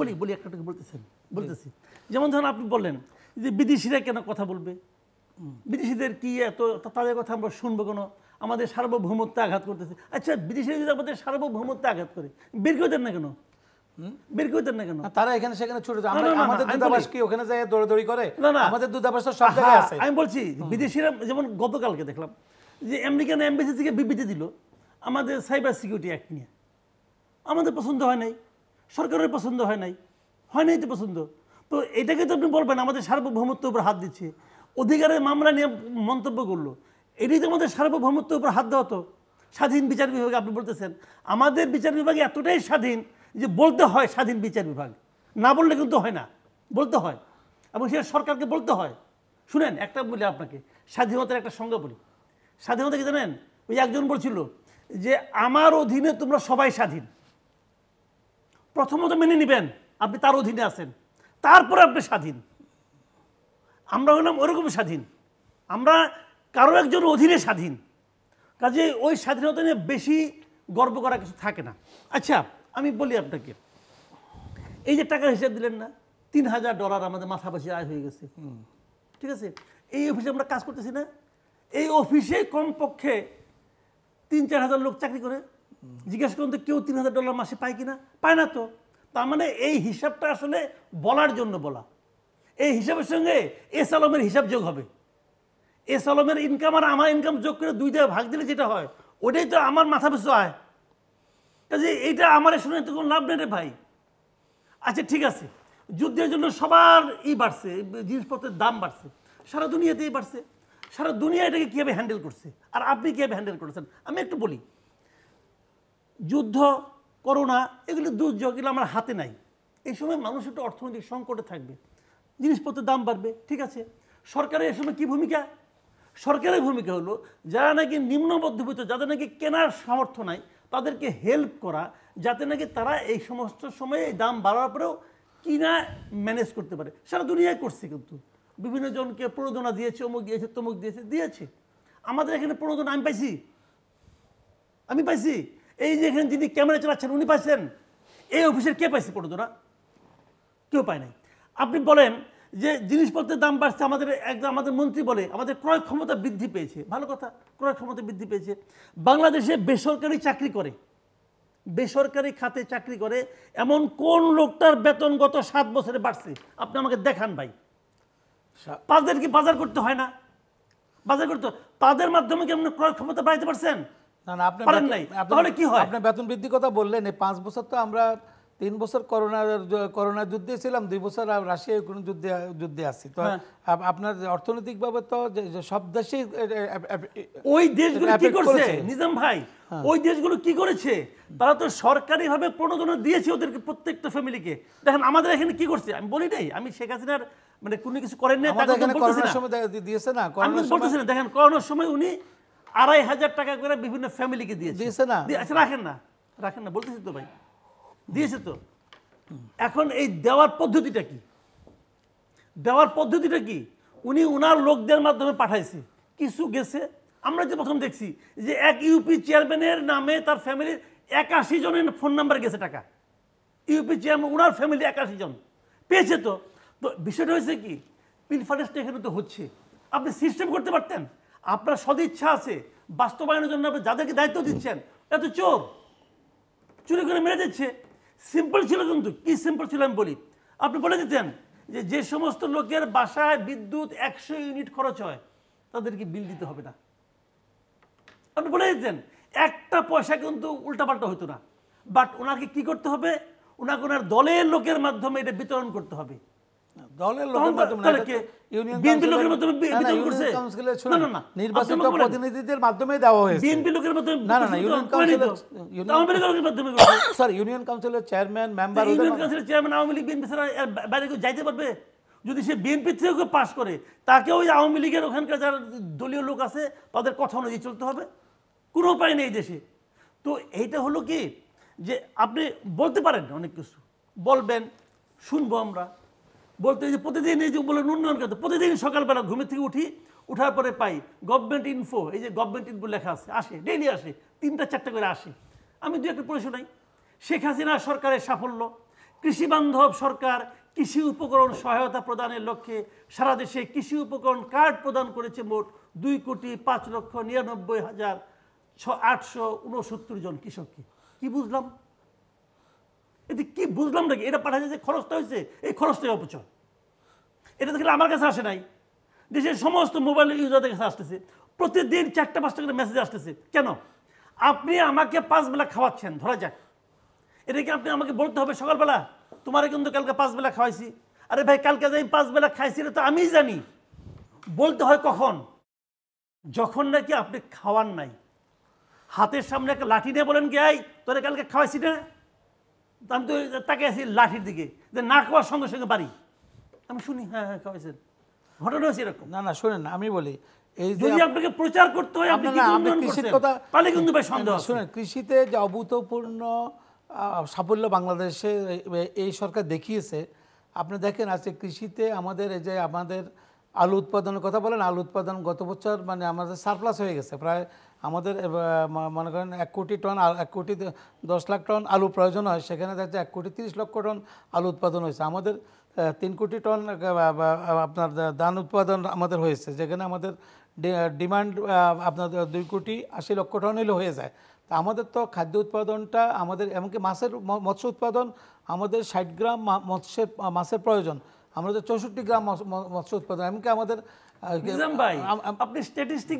বলি বলি একটা বলতেছেন বলতেছি যেমন ধরুন আপনি বললেন যে বিদেশিরা কেন কথা বলবে বিদেশিদের কি এত তাদের কথা আমরা শুনবো কেন আমাদের সার্বভৌমত্বে আঘাত করতেছে আচ্ছা বিদেশিরা যদি আমাদের সার্বভৌমত্বে আঘাত করে বের করে দেন না কেন ওখানে করে না না আমাদের দূতাবাস আছে আমি বলছি বিদেশিরা যেমন গতকালকে দেখলাম যে বিবৃতি আমাদের সাইবার সিকিউরিটি নিয়ে আমাদের পছন্দ হয় নাই সরকারের পছন্দ হয় নাই হয় নাই তো পছন্দ তো এটাকে তো আপনি বলবেন আমাদের সার্বভৌমত্বের উপর হাত দিচ্ছে অধিকারের মামলা নিয়ে মন্তব্য করলো এটাই তো আমাদের সার্বভৌমত্বের উপর হাত দেওয়া তো স্বাধীন বিচার বিভাগে আপনি বলতেছেন আমাদের বিচার বিভাগে এতটাই স্বাধীন যে বলতে হয় স্বাধীন বিচার বিভাগ না বললে কিন্তু হয় না বলতে হয় এবং সে সরকারকে বলতে হয় শুনেন একটা বলি আপনাকে স্বাধীনতার একটা সংজ্ঞা বলি স্বাধীনতা কি জানেন ওই একজন বলছিল যে আমার অধীনে তোমরা সবাই স্বাধীন প্রথমত মেনে নেবেন আপনি তার অধীনে আছেন তারপরে আপনি স্বাধীন আমরা হলাম ওরকম স্বাধীন আমরা কারো একজন অধীনে স্বাধীন কাজে ওই স্বাধীনতা নিয়ে বেশি গর্ব করা কিছু থাকে না আচ্ছা আমি বলি আপনাকে এই যে টাকার হিসাব দিলেন না তিন হাজার ডলার আমাদের মাথাপাশি আয় হয়ে গেছে ঠিক আছে এই অফিসে আমরা কাজ করতেছি না এই অফিসে কমপক্ষে তিন চার হাজার লোক চাকরি করে জিজ্ঞাসা করুন তো কেউ তিন হাজার ডলার মাসে পায় কিনা পায় না তো তার মানে এই হিসাবটা আসলে বলার জন্য বলা এই হিসাবের সঙ্গে এস আলমের হিসাব যোগ হবে এস আলমের ইনকাম আর আমার ইনকাম যোগ করে দুইটা ভাগ দিলে যেটা হয় ওটাই তো আমার মাথা পিছু আয় কাজে এইটা আমার শুনে তো কোনো লাভ নেই রে ভাই আচ্ছা ঠিক আছে যুদ্ধের জন্য সবার ই বাড়ছে জিনিসপত্রের দাম বাড়ছে সারা দুনিয়াতেই বাড়ছে সারা দুনিয়া এটাকে কীভাবে হ্যান্ডেল করছে আর আপনি কীভাবে হ্যান্ডেল করেছেন আমি একটু বলি যুদ্ধ করোনা এগুলো দুর্যোগ এগুলো আমার হাতে নাই এই সময় মানুষ একটু অর্থনৈতিক সংকটে থাকবে জিনিসপত্রের দাম বাড়বে ঠিক আছে সরকারের এই সময় কী ভূমিকা সরকারের ভূমিকা হলো যারা নাকি নিম্ন মধ্যবিত্ত যাদের নাকি কেনার সামর্থ্য নাই তাদেরকে হেল্প করা যাতে নাকি তারা এই সমস্ত সময়ে এই দাম বাড়ার পরেও কিনা ম্যানেজ করতে পারে সারা দুনিয়ায় করছে কিন্তু বিভিন্ন জনকে প্রণোদনা দিয়েছে অমুক দিয়েছে তমুক দিয়েছে দিয়েছে আমাদের এখানে প্রণোদনা আমি পাইছি আমি পাইছি এই যে এখানে যিনি ক্যামেরা চালাচ্ছেন উনি পাইছেন এই অফিসের কে পাইছে পড়তোরা কেউ পায় নাই আপনি বলেন যে জিনিসপত্রের দাম বাড়ছে আমাদের একদম আমাদের মন্ত্রী বলে আমাদের ক্রয় ক্ষমতা বৃদ্ধি পেয়েছে ভালো কথা ক্রয় ক্ষমতা বৃদ্ধি পেয়েছে বাংলাদেশে বেসরকারি চাকরি করে বেসরকারি খাতে চাকরি করে এমন কোন লোকটার বেতন গত সাত বছরে বাড়ছে আপনি আমাকে দেখান ভাই তাদের কি বাজার করতে হয় না বাজার করতে তাদের মাধ্যমে কি আপনি ক্রয় ক্ষমতা বাড়াইতে পারছেন না ভাবে তো সব ওই দেশগুলো কি করছে নিজাম ভাই হ্যাঁ। ওই দেশগুলো কি করেছে তারা তো প্রণোদনা দিয়েছে ওদেরকে প্রত্যেকটা ফ্যামিলিকে দেখেন আমাদের এখানে কি করছে আমি বলি নাই আমি শেখ হাসিনার মানে কোনো কিছু করেন না দেখেন করোনার সময় উনি আড়াই হাজার টাকা করে বিভিন্ন ফ্যামিলিকে দিয়েছে দিয়েছে না আচ্ছা রাখেন না রাখেন না বলতেছি তো ভাই দিয়েছে তো এখন এই দেওয়ার পদ্ধতিটা কি দেওয়ার পদ্ধতিটা কি উনি উনার লোকদের মাধ্যমে পাঠাইছে কিছু গেছে আমরা যে প্রথম দেখছি যে এক ইউপি চেয়ারম্যানের নামে তার ফ্যামিলির একাশি জনের ফোন নাম্বার গেছে টাকা ইউপি চেয়ারম্যান উনার ফ্যামিলি একাশি জন পেয়েছে তো তো বিষয়টা হয়েছে কি পিনফারেস্ট এখানে তো হচ্ছে আপনি সিস্টেম করতে পারতেন আপনার সদিচ্ছা আছে বাস্তবায়নের জন্য আপনি যাদেরকে দায়িত্ব দিচ্ছেন এত চোর চুরি করে মেরে দিচ্ছে সিম্পল ছিল কিন্তু কি সিম্পল ছিল আমি বলি আপনি বলে দিতেন যে যে সমস্ত লোকের বাসায় বিদ্যুৎ একশো ইউনিট খরচ হয় তাদেরকে বিল দিতে হবে না আপনি বলে দিতেন একটা পয়সা কিন্তু উল্টাপাল্টা হতো না বাট ওনাকে কি করতে হবে ওনাকে ওনার দলের লোকের মাধ্যমে এটা বিতরণ করতে হবে দলের যদি সে বিএনপি থেকে পাশ করে তাকে ওই আওয়ামী লীগের ওখানকার যারা দলীয় লোক আছে তাদের কথা অনুযায়ী চলতে হবে কোনো উপায় নেই দেশে তো এইটা হলো কি যে আপনি বলতে পারেন অনেক কিছু বলবেন শুনবো আমরা বলতে যে প্রতিদিন এই যে বলেন উন্নয়ন করতে প্রতিদিন সকালবেলা ঘুমের থেকে উঠি উঠার পরে পাই গভর্নমেন্ট ইনফো এই যে গভর্নমেন্ট ইনফো লেখা আছে আসে ডেইলি আসে তিনটা চারটা করে আসে আমি দু একটা পড়ে নাই শেখ হাসিনা সরকারের সাফল্য কৃষি বান্ধব সরকার কৃষি উপকরণ সহায়তা প্রদানের লক্ষ্যে সারা দেশে কৃষি উপকরণ কার্ড প্রদান করেছে মোট দুই কোটি পাঁচ লক্ষ নিরানব্বই হাজার ছ আটশো উনসত্তর জন কৃষককে কি বুঝলাম এতে কি বুঝলাম নাকি এটা পাঠাচ্ছে যে খরচটা হয়েছে এই খরচটাই অপচয় এটা দেখলে আমার কাছে আসে নাই দেশের সমস্ত মোবাইল ইউজারদের কাছে আসতেছে প্রতিদিন চারটা পাঁচটা করে মেসেজ আসতেছে কেন আপনি আমাকে পাঁচ বেলা খাওয়াচ্ছেন ধরা যাক এটা কি আপনি আমাকে বলতে হবে সকালবেলা তোমারে কিন্তু কালকে পাঁচ বেলা খাওয়াইছি আরে ভাই কালকে যে আমি পাঁচ বেলা খাইছি এটা তো আমিই জানি বলতে হয় কখন যখন নাকি আপনি খাওয়ান নাই হাতের সামনে একটা লাঠি নিয়ে বলেন কি আই তোরে কালকে খাওয়াইছি না আমি তো তাকে আছি লাঠির দিকে যে না খাওয়ার সঙ্গে সঙ্গে বাড়ি আমি শুনি হ্যাঁ হ্যাঁ খাওয়াইছেন ঘটনা হয়েছে এরকম না না শোনেন আমি বলি এই যদি আপনাকে প্রচার করতে হয় আপনি আপনি কৃষির কথা তাহলে কিন্তু ভাই সন্দেহ শুনেন কৃষিতে যে অভূতপূর্ণ সাফল্য বাংলাদেশে এই সরকার দেখিয়েছে আপনি দেখেন আজকে কৃষিতে আমাদের এই যে আমাদের আলু উৎপাদনের কথা বলেন আলু উৎপাদন গত বছর মানে আমাদের সারপ্লাস হয়ে গেছে প্রায় আমাদের মনে করেন এক কোটি টন এক কোটি দশ লাখ টন আলু প্রয়োজন হয় সেখানে দেখা এক কোটি তিরিশ লক্ষ টন আলু উৎপাদন হয়েছে আমাদের তিন কোটি টন আপনার ধান উৎপাদন আমাদের হয়েছে যেখানে আমাদের ডিমান্ড আপনার দুই কোটি আশি লক্ষ টন হলে হয়ে যায় তা আমাদের তো খাদ্য উৎপাদনটা আমাদের এমনকি মাছের মৎস্য উৎপাদন আমাদের ষাট গ্রাম মৎস্যের মাছের প্রয়োজন আমাদের চৌষট্টি গ্রাম মৎস্য উৎপাদন এমনকি আমাদের আপনি